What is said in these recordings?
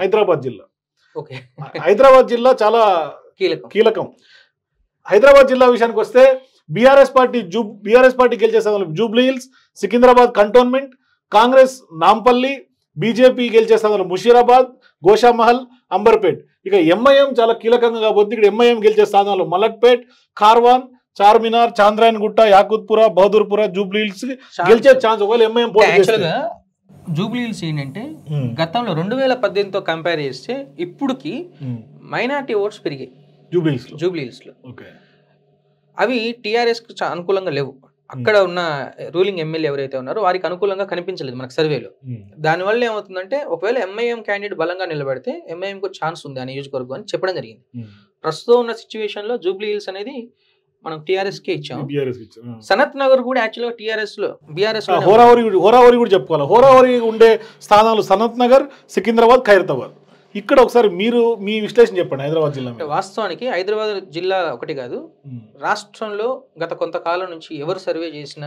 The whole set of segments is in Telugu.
హైదరాబాద్ జిల్లా హైదరాబాద్ జిల్లా చాలా కీలకం హైదరాబాద్ జిల్లా విషయానికి వస్తే బీఆర్ఎస్ పార్టీ జూ బీఆర్ఎస్ పార్టీ గెలిచే స్థానంలో జూబ్లీ హిల్స్ సికింద్రాబాద్ కంటోన్మెంట్ కాంగ్రెస్ నాంపల్లి బీజేపీ గెలిచే స్థానంలో ముషీరాబాద్ గోషామహల్ అంబర్పేట్ ఇక ఎంఐఎం చాలా కీలకంగా కాబోతుంది ఇక్కడ ఎంఐఎం గెలిచే స్థానాలు మలక్పేట్ కార్వాన్ చార్మినార్ చాంద్రాయన్ గుట్ట యాకుత్పుర బహదూర్పుర జూబ్లీ హిల్స్ గెలిచే ఛాన్స్ ఒకవేళ ఎంఐఎం పోటీ జూబ్లీ హిల్స్ ఏంటంటే గతంలో రెండు వేల పద్దెనిమిదితో కంపేర్ చేస్తే ఇప్పుడుకి మైనార్టీ ఓట్స్ పెరిగాయి జూబ్లీస్ హిల్స్ జూబ్లీ హిల్స్లో అవి టీఆర్ఎస్కి అనుకూలంగా లేవు అక్కడ ఉన్న రూలింగ్ ఎమ్మెల్యే ఎవరైతే ఉన్నారో వారికి అనుకూలంగా కనిపించలేదు మనకు సర్వేలో దానివల్ల ఏమవుతుందంటే ఒకవేళ ఎంఐఎం క్యాండిడేట్ బలంగా నిలబడితే ఎంఐఎంకు ఛాన్స్ ఉంది ఆ నియోజకవర్గం అని చెప్పడం జరిగింది ప్రస్తుతం ఉన్న సిచ్యువేషన్లో జూబ్లీ హిల్స్ అనేది మనం టిఆర్ఎస్ కే ఇచ్చాం సనత్ నగర్ కూడా యాక్చువల్గా టిఆర్ఎస్ లో బిఆర్ఎస్ హోరావరి హోరావరి కూడా చెప్పుకోవాలి హోరావరి ఉండే స్థానాలు సనత్ నగర్ సికింద్రాబాద్ ఖైరతాబాద్ ఇక్కడ ఒకసారి మీరు మీ విశ్లేషణ చెప్పండి హైదరాబాద్ జిల్లా వాస్తవానికి హైదరాబాద్ జిల్లా ఒకటి కాదు రాష్ట్రంలో గత కొంతకాలం నుంచి ఎవరు సర్వే చేసిన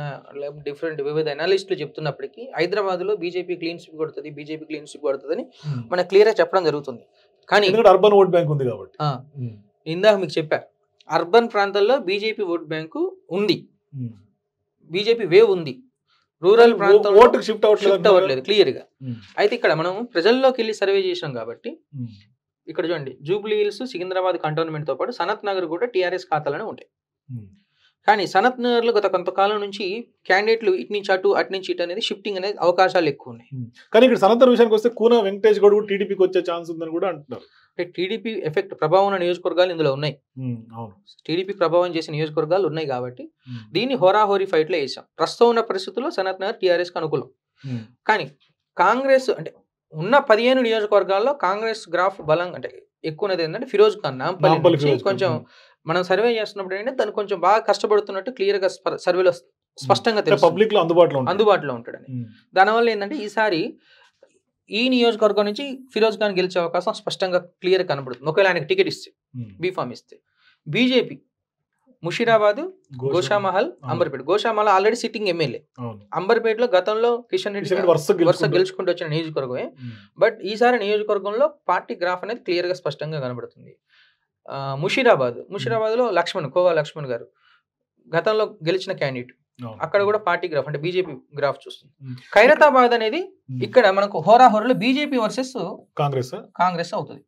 డిఫరెంట్ వివిధ అనాలిస్టులు చెప్తున్నప్పటికీ హైదరాబాద్లో బీజేపీ క్లీన్ స్వీప్ కొడుతుంది బీజేపీ క్లీన్ స్వీప్ కొడుతుందని క్లియర్ గా చెప్పడం జరుగుతుంది కానీ అర్బన్ ఓట్ బ్యాంక్ ఉంది కాబట్టి ఇందాక మీకు చెప్పారు అర్బన్ ప్రాంతాల్లో బీజేపీ ఓట్ బ్యాంకు ఉంది బీజేపీ వేవ్ ఉంది రూరల్ ప్రాంతంలో షిఫ్ట్ షిఫ్ట్ అవ్వట్లేదు క్లియర్గా అయితే ఇక్కడ మనం ప్రజల్లోకి వెళ్ళి సర్వే చేసాం కాబట్టి ఇక్కడ చూడండి జూబ్లీ హిల్స్ సికింద్రాబాద్ కంటోన్మెంట్తో పాటు సనత్ నగర్ కూడా టీఆర్ఎస్ ఖాతాలోనే ఉంటాయి కానీ సనత్ నగర్లో గత కొంతకాలం నుంచి క్యాండిడేట్లు ఇటు నుంచి అటు అటు నుంచి ఇటు అనేది షిఫ్టింగ్ అనేది అవకాశాలు ఎక్కువ ఉన్నాయి కానీ ఇక్కడ సనత్ నగర్ విషయానికి వస్తే కూన వెంకటేష్ గౌడ్ టీడీపీకి వచ్చే ఛాన్స్ ఉందని కూడా అంటున్నారు అంటే టీడీపీ ఎఫెక్ట్ ప్రభావం ఉన్న నియోజకవర్గాలు ఇందులో ఉన్నాయి టీడీపీ ప్రభావం చేసిన నియోజకవర్గాలు ఉన్నాయి కాబట్టి దీన్ని హోరాహోరీ ఫైట్లో వేసాం ప్రస్తుతం ఉన్న పరిస్థితుల్లో సనత్ నగర్ టీఆర్ఎస్కి అనుకూలం కానీ కాంగ్రెస్ అంటే ఉన్న పదిహేను నియోజకవర్గాల్లో కాంగ్రెస్ గ్రాఫ్ బలం అంటే ఎక్కువ ఉన్నది ఏంటంటే ఫిరోజ్ ఖాన్ కొంచెం మనం సర్వే చేస్తున్నప్పుడు ఏంటంటే తను కొంచెం బాగా కష్టపడుతున్నట్టు క్లియర్గా సర్వేలో స్పష్టంగా తెలుసు పబ్లిక్ లో అందుబాటులో అందుబాటులో ఉంటాడని దానివల్ల ఏంటంటే ఈసారి ఈ నియోజకవర్గం నుంచి ఫిరోజ్ ఖాన్ గెలిచే అవకాశం స్పష్టంగా క్లియర్ కనబడుతుంది ఒకవేళ ఆయనకు టికెట్ ఇస్తే బీఫామ్ hmm. ఇస్తే BJP Musheerabad Goshamahal Amberpet Goshamahal already sitting MLA లో గతంలో కిషన్ రెడ్డి వరుస గెలుచుకుంటూ వచ్చిన నియోజకవర్గమే బట్ hmm. ఈసారి నియోజకవర్గంలో పార్టీ గ్రాఫ్ అనేది క్లియర్ గా స్పష్టంగా కనబడుతుంది ముషీరాబాద్ లో లక్ష్మణ్ కోవా లక్ష్మణ్ గారు గతంలో గెలిచిన క్యాండిడేట్ అక్కడ కూడా పార్టీ గ్రాఫ్ అంటే బీజేపీ గ్రాఫ్ చూస్తుంది ఖైరతాబాద్ అనేది ఇక్కడ మనకు హోరాహోరలో బీజేపీ వర్సెస్ కాంగ్రెస్ కాంగ్రెస్ అవుతుంది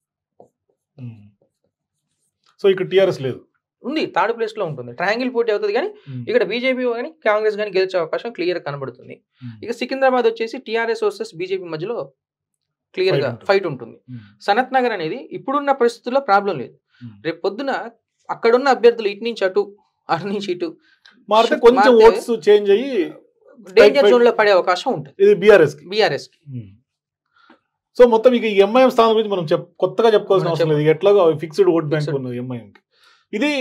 సో ఇక్కడ టిఆర్ఎస్ లేదు ఉంది థర్డ్ ప్లేస్ లో ఉంటుంది ట్రయాంగిల్ పోటీ అవుతుంది కానీ ఇక్కడ బీజేపీ కానీ కాంగ్రెస్ కానీ గెలిచే అవకాశం క్లియర్ కనబడుతుంది ఇక సికింద్రాబాద్ వచ్చేసి టిఆర్ఎస్ వర్సెస్ బీజేపీ మధ్యలో క్లియర్ గా ఫైట్ ఉంటుంది సనత్ నగర్ అనేది ఇప్పుడున్న పరిస్థితుల్లో ప్రాబ్లం లేదు రేపు పొద్దున అక్కడున్న అభ్యర్థులు ఇటు నుంచి అటు అటు నుంచి ఇటు మారితే కొంచెం ఓట్స్ చేంజ్ అయ్యి డేంజర్ జోన్ లో పడే అవకాశం ఉంటుంది ఇది బీఆర్ఎస్ బీఆర్ఎస్ సో మొత్తం ఇక ఎంఐఎం స్థానం గురించి మనం కొత్తగా చెప్పుకోవాల్సిన అవసరం లేదు ఎట్లాగో ఫిక్స్డ్ ఓట్ బ్యాంక్ ఉన్నది ఎంఐఎంకి ఇది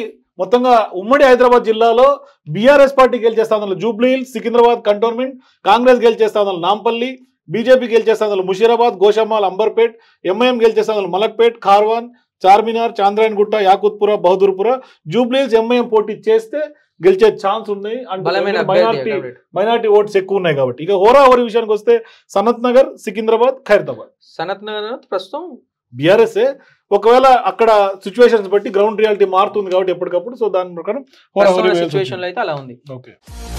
మొత్తంగా ఉమ్మడి హైదరాబాద్ జిల్లాలో బీఆర్ఎస్ పార్టీ గెలిచే స్థానంలో హిల్స్ సికింద్రాబాద్ కంటోన్మెంట్ కాంగ్రెస్ గెలిచే స్థానంలో నాంపల్లి బీజేపీ గెలిచే స్థానంలో ముషీరాబాద్ గోషామాల్ అంబర్పేట్ ఎంఐఎం గెలిచే స్థానంలో మలక్పేట్ ఖార్వాన్ చార్మినార్ చాంద్రాయణగుట్ట యాకుత్పుర బహదూర్పుర జూబ్లీస్ ఎంఐఎం పోటీ చేస్తే గెలిచే ఛాన్స్ ఉంది అంటే మైనార్టీ మైనార్టీ ఓట్స్ ఎక్కువ ఉన్నాయి కాబట్టి ఇక హోరా ఓరి విషయానికి వస్తే సనత్ నగర్ సికింద్రాబాద్ ఖైరతాబాద్ సనత్ నగర్ ప్రస్తుతం బిఆర్ఎస్ ఒకవేళ అక్కడ సిచ్యువేషన్స్ బట్టి గ్రౌండ్ రియాలిటీ మారుతుంది కాబట్టి ఎప్పటికప్పుడు సో దాని ప్రకారం అయితే అలా ఉంది ఓకే